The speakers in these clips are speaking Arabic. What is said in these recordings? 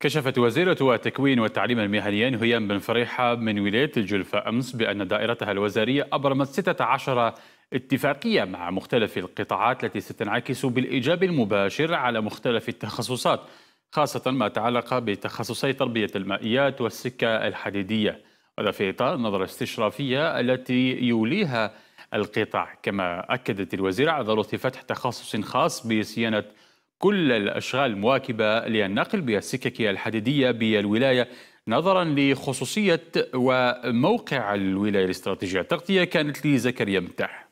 كشفت وزيرة التكوين والتعليم المهني هيام بن فريحة من ولاية الجلفة أمس بأن دائرتها الوزارية أبرمت 16 اتفاقية مع مختلف القطاعات التي ستنعكس بالإيجاب المباشر على مختلف التخصصات خاصة ما تعلق بتخصصي تربية المائيات والسكة الحديدية وذا في إطار النظرة الاستشرافية التي يوليها القطاع كما أكدت الوزيرة على ضرورة فتح تخصص خاص بصيانة كل الأشغال مواكبة للنقل بالسكك الحديدية بالولاية نظرا لخصوصية وموقع الولاية الاستراتيجية التغطية كانت لي زكريا متاح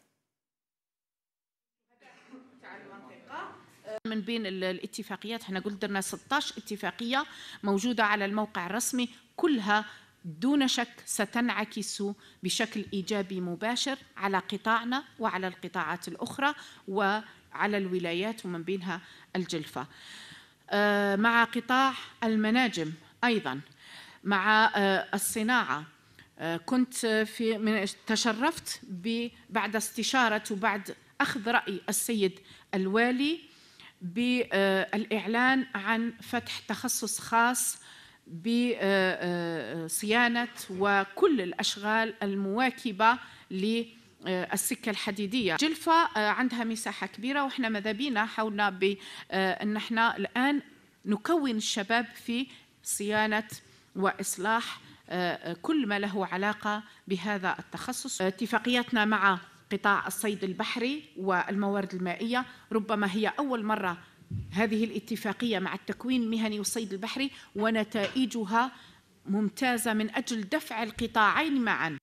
من بين الاتفاقيات احنا قلت درنا 16 اتفاقية موجودة على الموقع الرسمي كلها دون شك ستنعكس بشكل ايجابي مباشر على قطاعنا وعلى القطاعات الاخرى و على الولايات ومن بينها الجلفة آه، مع قطاع المناجم أيضا مع آه، الصناعة آه، كنت في من تشرفت بعد استشارة وبعد أخذ رأي السيد الوالي بالإعلان عن فتح تخصص خاص بصيانة وكل الأشغال المواكبة للمناجم آه، السكة الحديدية جلفة آه، عندها مساحة كبيرة وإحنا ماذا بينا حاولنا بأن آه، إحنا الآن نكون الشباب في صيانة وإصلاح كل ما له علاقة بهذا التخصص اتفاقياتنا مع قطاع الصيد البحري والموارد المائية ربما هي أول مرة هذه الاتفاقية مع التكوين المهني والصيد البحري ونتائجها ممتازة من أجل دفع القطاعين معاً